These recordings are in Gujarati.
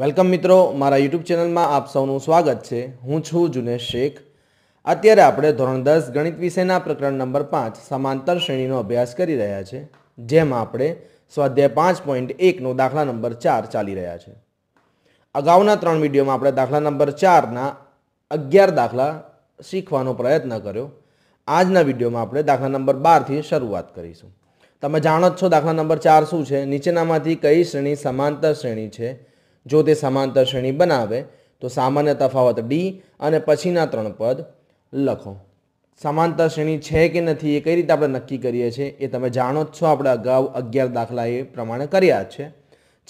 વેલકમ મિત્રો મારા યુટ્યુબ ચેનલમાં આપ સૌનું સ્વાગત છે હું છું જુનેશ શેખ અત્યારે આપણે ધોરણ દસ ગણિત વિષયના પ્રકરણ નંબર પાંચ સમાંતર શ્રેણીનો અભ્યાસ કરી રહ્યા છે જેમાં આપણે સ્વાધ્યાય પાંચ પોઈન્ટ એકનો દાખલા નંબર ચાર ચાલી રહ્યા છે અગાઉના ત્રણ વિડીયોમાં આપણે દાખલા નંબર ચારના અગિયાર દાખલા શીખવાનો પ્રયત્ન કર્યો આજના વિડીયોમાં આપણે દાખલા નંબર બારથી શરૂઆત કરીશું તમે જાણો જ છો દાખલા નંબર ચાર શું છે નીચેનામાંથી કઈ શ્રેણી સમાંતર શ્રેણી છે જો તે સમાંતર શ્રેણી બનાવે તો સામાન્ય તફાવત ડી અને પછીના ત્રણ પદ લખો સમાંતર શ્રેણી છે કે નથી એ કઈ રીતે આપણે નક્કી કરીએ છીએ એ તમે જાણો જ છો આપણે અગાઉ અગિયાર દાખલા એ પ્રમાણે કર્યા છે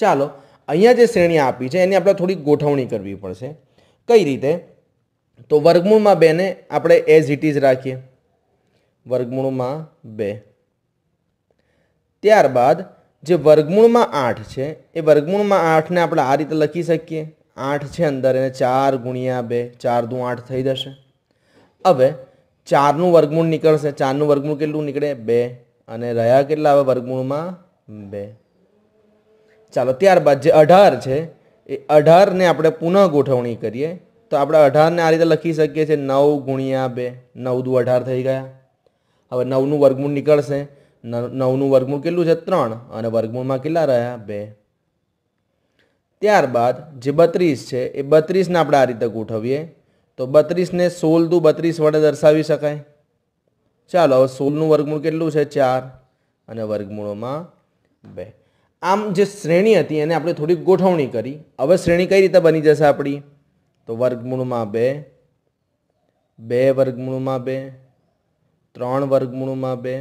ચાલો અહીંયા જે શ્રેણી આપી છે એની આપણે થોડી ગોઠવણી કરવી પડશે કઈ રીતે તો વર્ગમૂળમાં બેને આપણે એઝ ઇટ ઇઝ રાખીએ વર્ગમૂળમાં બે ત્યારબાદ જે વર્ગમૂળમાં આઠ છે એ વર્ગમૂળમાં આઠને આપણે આ રીતે લખી શકીએ આઠ છે અંદર એને ચાર ગુણ્યા બે ચાર દું આઠ થઈ જશે હવે ચારનું વર્ગમૂળ નીકળશે ચારનું વર્ગમૂળ કેટલું નીકળે બે અને રહ્યા કેટલા આવે વર્ગમૂળમાં બે ચાલો ત્યારબાદ જે અઢાર છે એ અઢારને આપણે પુનઃ ગોઠવણી કરીએ તો આપણે અઢારને આ રીતે લખી શકીએ છીએ નવ ગુણ્યા બે નવ દુ અઢાર થઈ ગયા હવે નવનું વર્ગમૂળ નીકળશે નવનું વર્ગમૂળ કેટલું છે ત્રણ અને વર્ગમૂળમાં કેટલા રહ્યા બે ત્યારબાદ જે બત્રીસ છે એ બત્રીસને આપણે આ રીતે ગોઠવીએ તો બત્રીસને સોલ દુ બત્રીસ વડે દર્શાવી શકાય ચાલો હવે સોલનું વર્ગમૂળ કેટલું છે ચાર અને વર્ગમૂળોમાં બે આમ જે શ્રેણી હતી એને આપણે થોડીક ગોઠવણી કરી હવે શ્રેણી કઈ રીતે બની જશે આપણી તો વર્ગમૂળમાં બે બે વર્ગમૂળમાં બે ત્રણ વર્ગમૂળમાં બે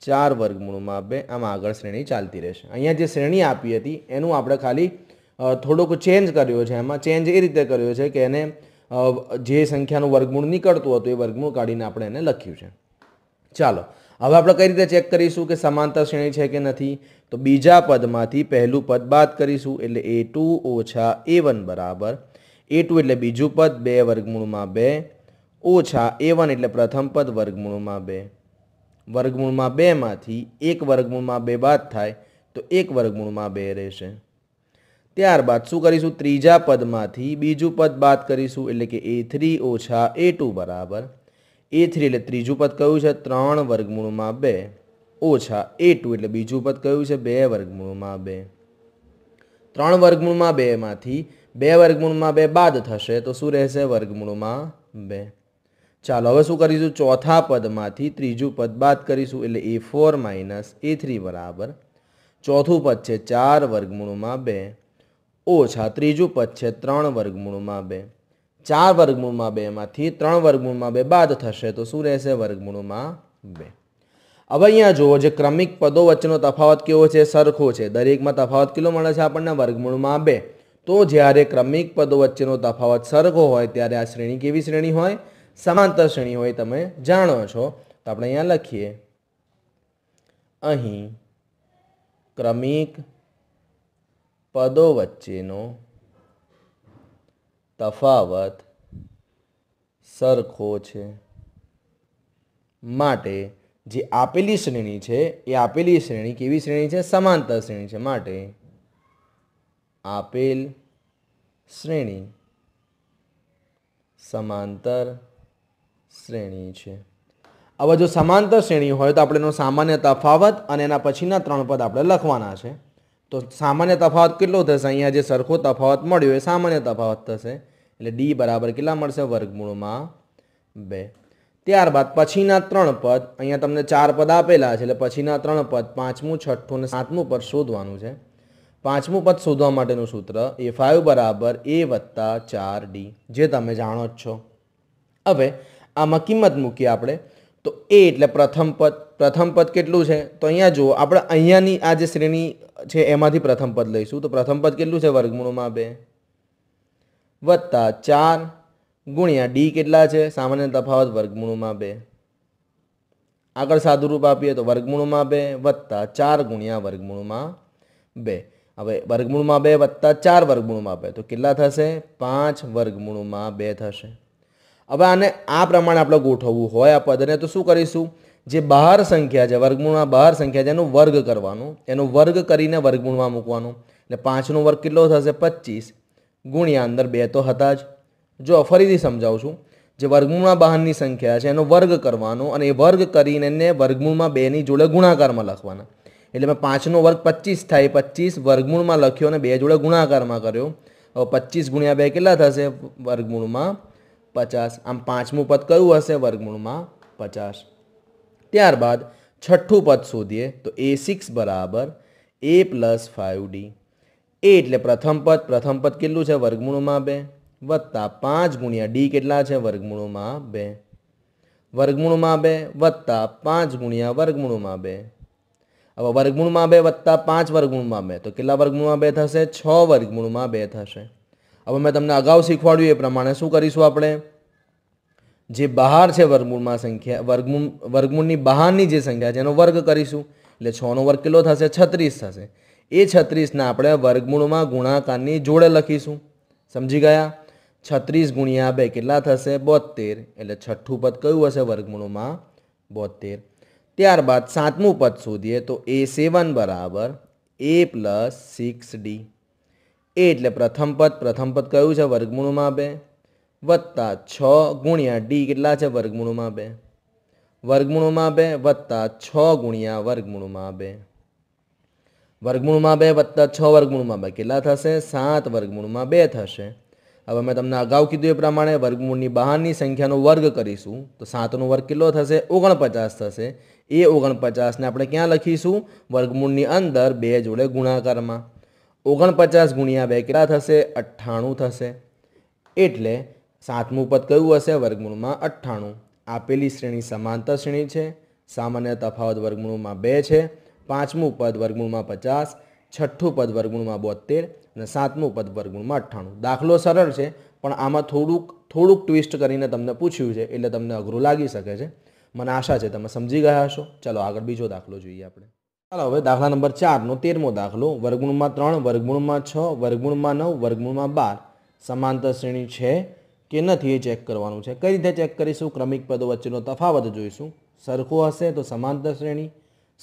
ચાર વર્ગમૂળમાં આપે આમ આગળ શ્રેણી ચાલતી રહેશે અહીંયા જે શ્રેણી આપી હતી એનું આપણે ખાલી થોડોક ચેન્જ કર્યો છે એમાં ચેન્જ એ રીતે કર્યો છે કે એને જે સંખ્યાનું વર્ગમૂળ નીકળતું હતું એ વર્ગમૂળ કાઢીને આપણે એને લખ્યું છે ચાલો હવે આપણે કઈ રીતે ચેક કરીશું કે સમાંતર શ્રેણી છે કે નથી તો બીજા પદમાંથી પહેલું પદ બાદ કરીશું એટલે એ ટુ ઓછા એ વન બરાબર એ ટુ એટલે બીજું પદ બે વર્ગમૂળમાં બે ઓછા એ વન એટલે પ્રથમ પદ વર્ગમૂળમાં બે વર્ગમૂળમાં બેમાંથી એક વર્ગમૂળમાં બે બાદ થાય તો એક વર્ગમૂળમાં બે રહેશે ત્યારબાદ શું કરીશું ત્રીજા પદમાંથી બીજું પદ બાદ કરીશું એટલે કે એ થ્રી ઓછા એ ટુ બરાબર એ થ્રી એટલે ત્રીજું પદ કયું છે ત્રણ વર્ગમૂળમાં બે ઓછા એ ટુ એટલે બીજું પદ કયું છે બે વર્ગમૂળમાં બે ત્રણ વર્ગમૂળમાં બેમાંથી બે વર્ગમૂળમાં બે બાદ થશે તો શું રહેશે વર્ગમૂળમાં બે ચાલો હવે શું કરીશું ચોથા પદમાંથી ત્રીજું પદ બાદ કરીશું એટલે a four minus a three બરાબર ચોથું પદ છે ચાર વર્ગમૂળમાં બે ઓછા ત્રીજું પદ છે ત્રણ વર્ગમૂળમાં બે ચાર વર્ગમૂળમાં બેમાંથી ત્રણ વર્ગમૂળમાં બે બાદ થશે તો શું રહેશે વર્ગમૂળમાં બે હવે અહીંયા જુઓ જે ક્રમિક પદો વચ્ચેનો તફાવત કેવો છે સરખો છે દરેકમાં તફાવત કેટલો મળે છે આપણને વર્ગમૂળમાં બે તો જ્યારે ક્રમિક પદો વચ્ચેનો તફાવત સરખો હોય ત્યારે આ શ્રેણી કેવી શ્રેણી હોય સમાંતર શ્રેણી હોય તમે જાણો છો તો આપણે અહીંયા લખીએ અહીં ક્રમિક પદો વચ્ચેનો તફાવત સરખો છે માટે જે આપેલી શ્રેણી છે એ આપેલી શ્રેણી કેવી શ્રેણી છે સમાંતર શ્રેણી છે માટે આપેલ શ્રેણી સમાંતર શ્રેણી છે હવે જો સમાંતર શ્રેણી હોય તો આપણે એનો સામાન્ય તફાવત અને એના પછીના ત્રણ પદ આપણે લખવાના છે તો સામાન્ય તફાવત કેટલો થશે અહીંયા જે સરખો તફાવત મળ્યો એ સામાન્ય તફાવત થશે એટલે ડી બરાબર કેટલા મળશે વર્ગમૂળમાં બે ત્યારબાદ પછીના ત્રણ પદ અહીંયા તમને ચાર પદ આપેલા છે એટલે પછીના ત્રણ પદ પાંચમું છઠ્ઠું અને સાતમું પદ શોધવાનું છે પાંચમું પદ શોધવા માટેનું સૂત્ર એ ફાઇવ બરાબર એ વત્તા ચાર ડી જે તમે જાણો જ છો હવે આમાં કિંમત મૂકીએ આપણે તો એ એટલે પ્રથમ પદ પ્રથમ પદ કેટલું છે તો અહીંયા જુઓ આપણે અહીંયાની આ જે શ્રેણી છે એમાંથી પ્રથમ પદ લઈશું તો પ્રથમ પદ કેટલું છે વર્ગમૂળમાં બે વત્તા ચાર ગુણ્યા ડી કેટલા છે સામાન્ય તફાવત વર્ગમૂળમાં બે આગળ સાદુરૂપ આપીએ તો વર્ગમૂળમાં બે વત્તા ચાર ગુણ્યા વર્ગમૂળમાં બે હવે વર્ગમૂળમાં બે વત્તા ચાર વર્ગમૂળમાં બે તો કેટલા થશે પાંચ વર્ગમૂળમાં બે થશે હવે આને આ પ્રમાણે આપણે ગોઠવવું હોય આ પદને તો શું કરીશું જે બહાર સંખ્યા છે વર્ગમૂળમાં બહાર સંખ્યા છે એનો વર્ગ કરવાનો એનો વર્ગ કરીને વર્ગમૂળમાં મૂકવાનો એટલે પાંચનો વર્ગ કેટલો થશે પચીસ ગુણ્યા અંદર બે તો હતા જ જો ફરીથી સમજાવું છું જે વર્ગમૂળમાં બહારની સંખ્યા છે એનો વર્ગ કરવાનો અને એ વર્ગ કરીને એને વર્ગમૂળમાં બેની જોડે ગુણાકારમાં લખવાના એટલે મેં પાંચનો વર્ગ પચીસ થાય પચીસ વર્ગમૂળમાં લખ્યો અને બે જોડે ગુણાકારમાં કર્યો હવે પચીસ ગુણ્યા બે કેટલા થશે વર્ગમૂળમાં પચાસ આમ પાંચમું પદ કયું હશે વર્ગમૂળમાં પચાસ ત્યારબાદ છઠ્ઠું પદ શોધીએ તો એ સિક્સ બરાબર a plus five d a એટલે પ્રથમ પદ પ્રથમ પદ કેટલું છે વર્ગમૂળમાં બે વત્તા પાંચ ગુણ્યા ડી કેટલા છે વર્ગમૂળમાં બે વર્ગમૂળમાં બે વત્તા પાંચ ગુણ્યા વર્ગમૂળમાં બે હવે વર્ગમૂળમાં બે વત્તા પાંચ વર્ગમૂળમાં બે તો કેટલા વર્ગમૂળમાં બે થશે છ વર્ગમૂળમાં બે થશે હવે મેં તમને અગાઉ શીખવાડ્યું એ પ્રમાણે શું કરીશું આપણે જે બહાર છે વર્ગમૂળમાં સંખ્યા વર્ગમૂળ વર્ગમૂળની બહારની જે સંખ્યા છે એનો વર્ગ કરીશું એટલે છનો વર્ગ કેટલો થશે છત્રીસ થશે એ છત્રીસના આપણે વર્ગમૂળમાં ગુણાકારની જોડે લખીશું સમજી ગયા છત્રીસ ગુણ્યા બે કેટલા થશે બોતેર એટલે છઠ્ઠું પદ કયું હશે વર્ગમૂળમાં બોતેર ત્યારબાદ સાતમું પદ શોધીએ તો એ સેવન બરાબર a plus six d a એટલે પ્રથમ પદ પ્રથમ પદ કયું છે વર્ગમૂળમાં બે વત્તા છ ગુણ્યા ડી કેટલા છે વર્ગમૂળમાં બે વર્ગમૂળમાં બે વત્તા છ ગુણ્યા વર્ગમૂળમાં બે વર્ગમૂળમાં બે વત્તા છ વર્ગમૂળમાં બે કેટલા થશે સાત વર્ગમૂળમાં બે થશે હવે મેં તમને અગાઉ કીધું એ પ્રમાણે વર્ગમૂળની બહારની સંખ્યાનો વર્ગ કરીશું તો સાતનો વર્ગ કેટલો થશે ઓગણપચાસ થશે એ ઓગણપચાસને આપણે ક્યાં લખીશું વર્ગમૂળની અંદર બે જોડે ગુણાકારમાં ઓગણપચાસ ગુણ્યા બે કેટલા થશે અઠ્ઠાણું થશે એટલે સાતમું પદ કયું હશે વર્ગમૂળમાં અઠ્ઠાણું આપેલી શ્રેણી સમાંતર શ્રેણી છે સામાન્ય તફાવત વર્ગમૂળમાં બે છે પાંચમું પદ વર્ગમૂળમાં પચાસ છઠ્ઠું પદ વર્ગમૂળમાં બોતેર અને સાતમું પદ વર્ગમૂળમાં અઠ્ઠાણું દાખલો સરળ છે પણ આમાં થોડુંક થોડુંક ટ્વિસ્ટ કરીને તમને પૂછ્યું છે એટલે તમને અઘરું લાગી શકે છે મને આશા છે તમે સમજી ગયા હશો ચલો આગળ બીજો દાખલો જોઈએ આપણે ચાલો હવે દાખલા નંબર ચારનો તેરમો દાખલો વર્ગમૂળમાં ત્રણ વર્ગમૂળમાં છ વર્ગમૂળમાં નવ વર્ગમૂળમાં બાર સમાંતર શ્રેણી છે કે નથી એ ચેક કરવાનું છે કઈ રીતે ચેક કરીશું ક્રમિક પદો વચ્ચેનો તફાવત જોઈશું સરખું હશે તો સમાંતર શ્રેણી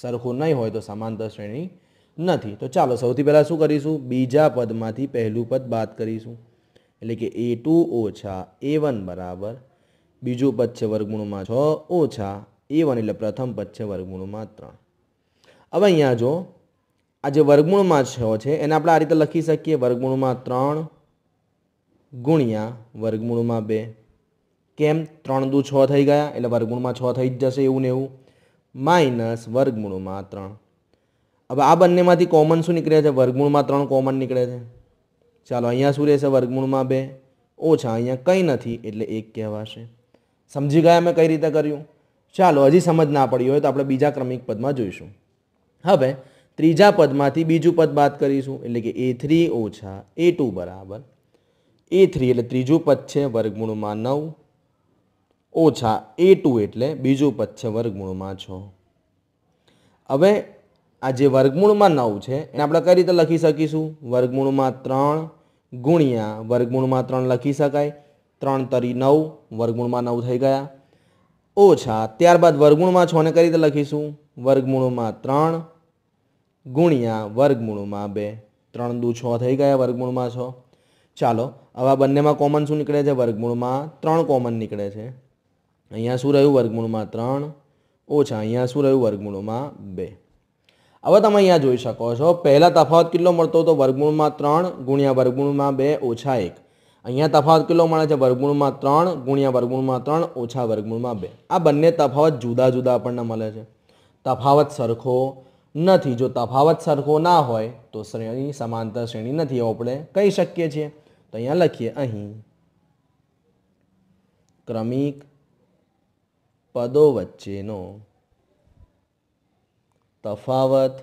સરખું નહીં હોય તો સમાંતર શ્રેણી નથી તો ચાલો સૌથી પહેલાં શું કરીશું બીજા પદમાંથી પહેલું પદ બાદ કરીશું એટલે કે એ ટુ ઓછા એ વન બરાબર બીજું પદ છે વર્ગુણમાં છ ઓછા એ વન એટલે પ્રથમ પદ છે વર્ગમૂળમાં ત્રણ હવે અહીંયા જો આ જે વર્ગમૂળમાં છ છે એને આપણે આ રીતે લખી શકીએ વર્ગમૂળમાં ત્રણ ગુણ્યા વર્ગમૂળમાં બે કેમ ત્રણ દુ છ થઈ ગયા એટલે વર્ગમૂળમાં છ થઈ જ જશે એવું ને એવું માઇનસ વર્ગમૂળમાં ત્રણ હવે આ બંનેમાંથી કોમન શું નીકળે છે વર્ગમૂળમાં ત્રણ કોમન નીકળે છે ચાલો અહીંયા શું રહેશે વર્ગમૂળમાં બે ઓછા અહીંયા કંઈ નથી એટલે એક કહેવાશે સમજી ગયા મેં કઈ રીતે કર્યું ચાલો હજી સમજ ના પડી હોય તો આપણે બીજા ક્રમિક પદમાં જોઈશું હવે ત્રીજા પદમાંથી બીજું પદ બાદ કરીશું એટલે કે એ થ્રી ઓછા એ ટુ બરાબર એ થ્રી એટલે ત્રીજું પદ છે વર્ગમૂળમાં નવ ઓછા એ ટુ એટલે બીજું પદ છે વર્ગમૂળમાં છ હવે આ જે વર્ગમૂળમાં નવ છે એને આપણે કઈ રીતે લખી શકીશું વર્ગમૂળમાં ત્રણ ગુણ્યા વર્ગમૂળમાં ત્રણ લખી શકાય ત્રણ તરી નવ વર્ગમૂળમાં નવ થઈ ગયા ઓછા ત્યારબાદ વર્ગમૂળમાં છને કઈ રીતે લખીશું વર્ગમૂળમાં ત્રણ ગુણ્યા વર્ગમૂળમાં બે ત્રણ દુ છ થઈ ગયા વર્ગમૂળમાં છ ચાલો હવે બંનેમાં કોમન શું નીકળે છે વર્ગમૂળમાં ત્રણ કોમન નીકળે છે અહીંયા શું રહ્યું વર્ગમૂળમાં ત્રણ ઓછા અહીંયા શું રહ્યું વર્ગમૂળમાં બે હવે તમે અહીંયા જોઈ શકો છો પહેલાં તફાવત કેટલો મળતો હતો વર્ગમૂળમાં ત્રણ ગુણ્યા વર્ગમૂળમાં બે ઓછા એક અહીંયા તફાવત કેટલો મળે છે વર્ગમૂળમાં ત્રણ ગુણ્યા વર્ગમૂળમાં ત્રણ ઓછા વર્ગમૂળમાં બે આ બંને તફાવત જુદા જુદા આપણને મળે છે તફાવત સરખો નથી જો તફાવત સરખો ના હોય તો શ્રેણી સમાંતર શ્રેણી નથી એવું આપણે કહી શકીએ છીએ તો અહીંયા લખીએ અહીં ક્રમિક પદો વચ્ચેનો તફાવત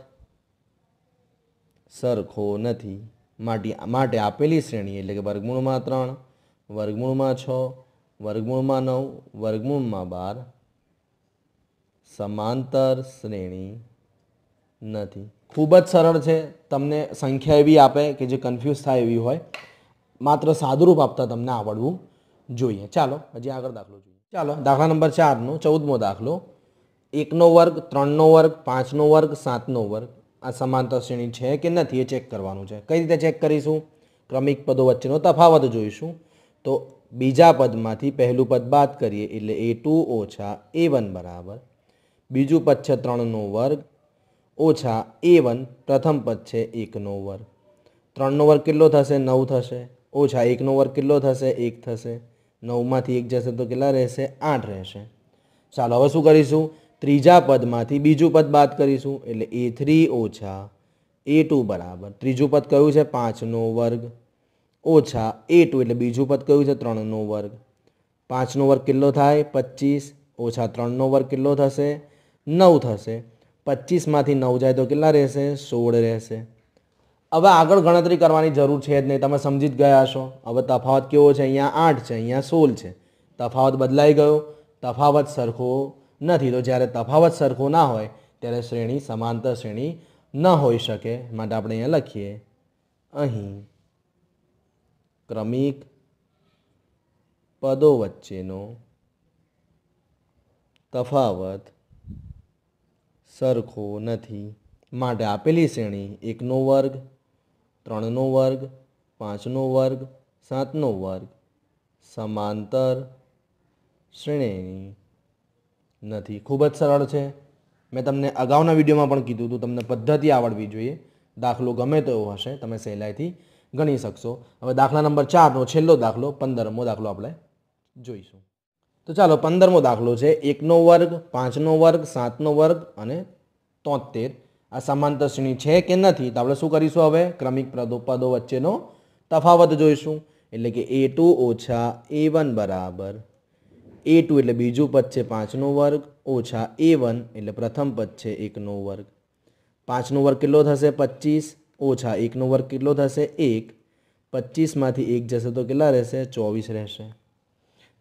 સરખો નથી માટે માટે આપેલી શ્રેણી એટલે કે વર્ગમૂળમાં ત્રણ વર્ગમૂળમાં છ વર્ગમૂળમાં નવ વર્ગમૂળમાં બાર સમાંતર શ્રેણી નથી ખૂબ જ સરળ છે તમને સંખ્યા એવી આપે કે જે કન્ફ્યુઝ થાય એવી હોય માત્ર સાદુરૂપ આપતા તમને આવડવું જોઈએ ચાલો હજી આગળ દાખલો જોઈએ ચાલો દાખલા નંબર ચારનો ચૌદમો દાખલો એકનો વર્ગ ત્રણનો વર્ગ પાંચનો વર્ગ સાતનો વર્ગ આ સમાંતર શ્રેણી છે કે નથી એ ચેક કરવાનું છે કઈ રીતે ચેક કરીશું ક્રમિક પદો વચ્ચેનો તફાવત જોઈશું તો બીજા પદમાંથી પહેલું પદ બાદ કરીએ એટલે એ ટુ ઓછા એ વન બરાબર બીજું પદ છે ત્રણનો વર્ગ ઓછા એ વન પ્રથમ પદ છે એકનો વર્ગ ત્રણનો વર્ગ કેટલો થશે નવ થશે ઓછા એકનો વર્ગ કેટલો થશે એક થશે નવમાંથી એક જશે તો કેટલા રહેશે આઠ રહેશે ચાલો હવે શું કરીશું ત્રીજા પદમાંથી બીજું પદ બાદ કરીશું એટલે એ થ્રી ઓછા એ ટુ બરાબર ત્રીજું પદ કયું છે પાંચનો વર્ગ ઓછા એ ટુ એટલે બીજું પદ કયું છે ત્રણનો વર્ગ પાંચનો વર્ગ કેટલો થાય પચીસ ઓછા ત્રણનો વર્ગ કેટલો થશે નવ થશે પચીસમાંથી નવ જાય તો કેટલા રહેશે સોળ રહેશે હવે આગળ ગણતરી કરવાની જરૂર છે જ નહીં તમે સમજી જ ગયા હશો હવે તફાવત કેવો છે અહીંયા આઠ છે અહીંયા સોળ છે તફાવત બદલાઈ ગયો તફાવત સરખો નથી તો જ્યારે તફાવત સરખો ના હોય ત્યારે શ્રેણી સમાંતર શ્રેણી ન હોઈ શકે માટે આપણે અહીંયા લખીએ અહીં ક્રમિક પદો વચ્ચેનો તફાવત સરખો નથી માટે આપેલી શ્રેણી એકનો વર્ગ ત્રણનો વર્ગ પાંચનો વર્ગ સાતનો વર્ગ સમાંતર શ્રેણી નથી ખૂબ જ સરળ છે મેં તમને અગાઉના વિડીયોમાં પણ કીધું હતું તમને પદ્ધતિ આવડવી જોઈએ દાખલો ગમે તો એવો હશે તમે સહેલાઈથી ગણી શકશો હવે દાખલા નંબર ચારનો છેલ્લો દાખલો પંદરમો દાખલો આપણે જોઈશું તો ચાલો પંદરમો દાખલો છે એકનો વર્ગ પાંચનો વર્ગ સાતનો વર્ગ અને તોતેર આ સમાંતર શ્રેણી છે કે નથી તો આપણે શું કરીશું હવે ક્રમિક પદો પદો વચ્ચેનો તફાવત જોઈશું એટલે કે એ ટુ ઓછા એ વન બરાબર એ ટુ એટલે બીજું પદ છે પાંચનો વર્ગ ઓછા એ વન એટલે પ્રથમ પદ છે એકનો વર્ગ પાંચનો વર્ગ કેટલો થશે પચીસ ઓછા એકનો વર્ગ કેટલો થશે એક પચીસમાંથી એક જશે તો કેટલા રહેશે ચોવીસ રહેશે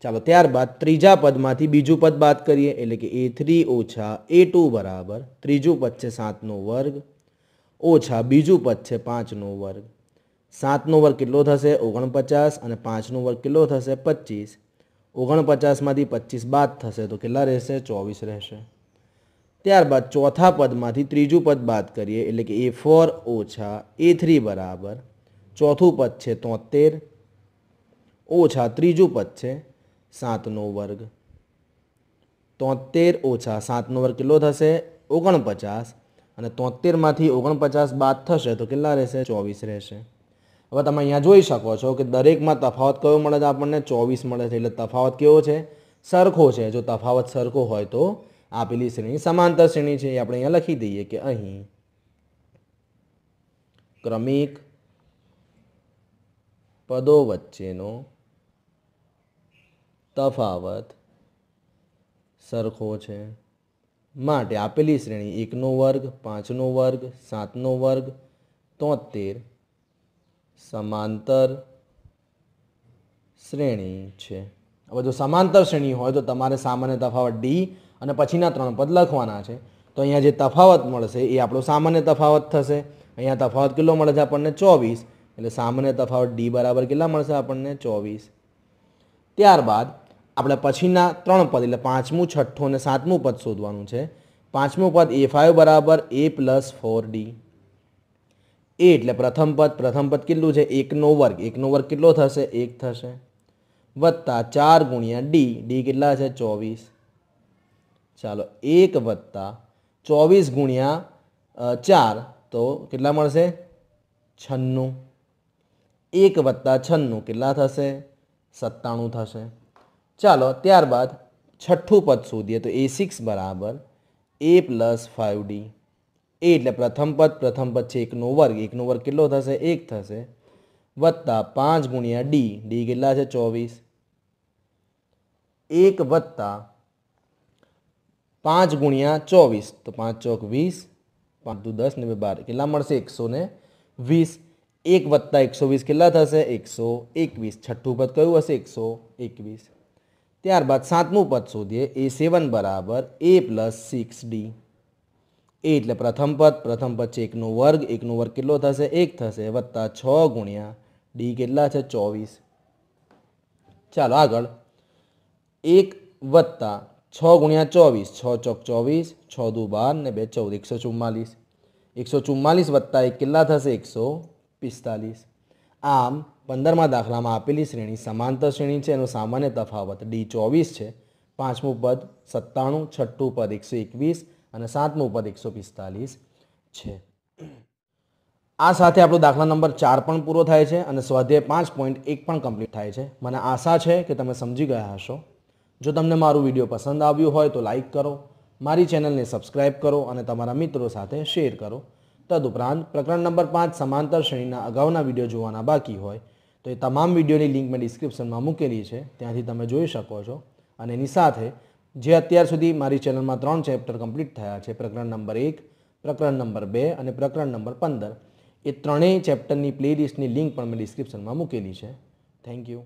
ચાલો ત્યારબાદ ત્રીજા પદમાંથી બીજું પદ બાદ કરીએ એટલે કે એ થ્રી ઓછા એ ટુ બરાબર ત્રીજું પદ છે સાતનો વર્ગ ઓછા બીજું પદ છે પાંચનો વર્ગ સાતનો વર્ગ કેટલો થશે ઓગણપચાસ અને પાંચનો વર્ગ કેટલો થશે પચીસ ઓગણપચાસમાંથી પચીસ બાદ થશે તો કેટલા રહેશે ચોવીસ રહેશે ત્યારબાદ ચોથા પદમાંથી ત્રીજું પદ બાદ કરીએ એટલે કે એ ફોર ઓછા એ થ્રી બરાબર ચોથું પદ છે તોતેર ઓછા ત્રીજું પદ છે સાતનો વર્ગ તોતેર ઓછા સાતનો વર્ગ કેટલો થશે ઓગણપચાસ અને તોતેરમાંથી ઓગણપચાસ બાદ થશે તો કેટલા રહેશે ચોવીસ રહેશે હવે તમે અહીંયા જોઈ શકો છો કે દરેકમાં તફાવત કયો મળે છે આપણને ચોવીસ મળે છે એટલે તફાવત કેવો છે સરખો છે જો તફાવત સરખો હોય તો આપેલી શ્રેણી સમાંતર શ્રેણી છે એ આપણે અહીંયા લખી દઈએ કે અહીં ક્રમિક પદો વચ્ચેનો તફાવત સરખો છે માટે આપેલી શ્રેણી એકનો વર્ગ પાંચનો વર્ગ સાતનો વર્ગ તોતેર સમાંતર શ્રેણી છે હવે જો સમાંતર શ્રેણી હોય તો તમારે સામાન્ય તફાવત ડી અને પછીના ત્રણ પદ લખવાના છે તો અહીંયા જે તફાવત મળશે એ આપણો સામાન્ય તફાવત થશે અહીંયા તફાવત કેટલો મળે છે આપણને ચોવીસ એટલે સામાન્ય તફાવત ડી બરાબર કેટલા મળશે આપણને ચોવીસ ત્યારબાદ આપણે પછીના ત્રણ પદ એટલે પાંચમું છઠ્ઠું અને સાતમું પદ શોધવાનું છે પાંચમું પદ એ ફાઇવ બરાબર a plus four d a એટલે પ્રથમ પદ પ્રથમ પદ કેટલું છે એકનો વર્ગ એકનો વર્ગ કેટલો થશે એક થશે વત્તા ચાર ગુણ્યા ડી ડી કેટલા છે ચોવીસ ચાલો એક વત્તા ચોવીસ ગુણ્યા ચાર તો કેટલા મળશે છન્નું એક વત્તા છન્નું કેટલા થશે સત્તાણું થશે ચાલો ત્યારબાદ છઠ્ઠું પદ શોધીએ તો એ સિક્સ બરાબર a plus five d a એટલે પ્રથમ પદ પ્રથમ પદ છે એકનો વર્ગ એકનો વર્ગ કેટલો થશે એક થશે વત્તા પાંચ ગુણ્યા ડી ડી કેટલા છે ચોવીસ એક વત્તા પાંચ ગુણ્યા ચોવીસ તો પાંચ ચોક વીસ પાંચ દુ દસ ને બે બાર કેટલા મળશે એકસો ને વીસ એક વત્તા એકસો વીસ કેટલા થશે એકસો એકવીસ છઠ્ઠું પદ કયું હશે એકસો એકવીસ ત્યારબાદ સાતમું પદ શોધીએ એ સેવન બરાબર a plus six d a એટલે પ્રથમ પદ પ્રથમ પદ છે એકનો વર્ગ એકનો વર્ગ કેટલો થશે એક થશે વત્તા છ ગુણ્યા ડી કેટલા છે ચોવીસ ચાલો આગળ એક વત્તા છ ગુણ્યા ચોવીસ છ ચોક ચોવીસ છ દુ બાર ને બે ચૌદ એકસો ચુમ્માલીસ એકસો ચુમ્માલીસ વત્તા એક કેટલા થશે એકસો પિસ્તાલીસ આમ પંદરમાં દાખલામાં આપેલી શ્રેણી સમાંતર શ્રેણી છે એનો સામાન્ય તફાવત ડી ચોવીસ છે પાંચમું પદ સત્તાણું છઠ્ઠું પદ એકસો એકવીસ અને સાતમું પદ એકસો પિસ્તાલીસ છે આ સાથે આપણો દાખલા નંબર ચાર પણ પૂરો થાય છે અને સ્વાધ્યાય પાંચ પોઈન્ટ એક પણ કમ્પ્લીટ થાય છે મને આશા છે કે તમે સમજી ગયા હશો જો તમને મારું વિડીયો પસંદ આવ્યું હોય તો લાઇક કરો મારી ચેનલને સબસ્ક્રાઇબ કરો અને તમારા મિત્રો સાથે શેર કરો તદુપરાંત પ્રકરણ નંબર પાંચ સમાંતર શ્રેણીના અગાઉના વિડીયો જોવાના બાકી હોય તો એ તમામ વિડીયોની લિંક મેં ડિસ્ક્રિપ્શનમાં મૂકેલી છે ત્યાંથી તમે જોઈ શકો છો અને એની સાથે જે અત્યાર સુધી મારી ચેનલમાં ત્રણ ચેપ્ટર કમ્પ્લીટ થયા છે પ્રકરણ નંબર એક પ્રકરણ નંબર બે અને પ્રકરણ નંબર પંદર એ ત્રણેય ચેપ્ટરની પ્લેલિસ્ટની લિંક પણ મેં ડિસ્ક્રિપ્શનમાં મૂકેલી છે થેન્ક યુ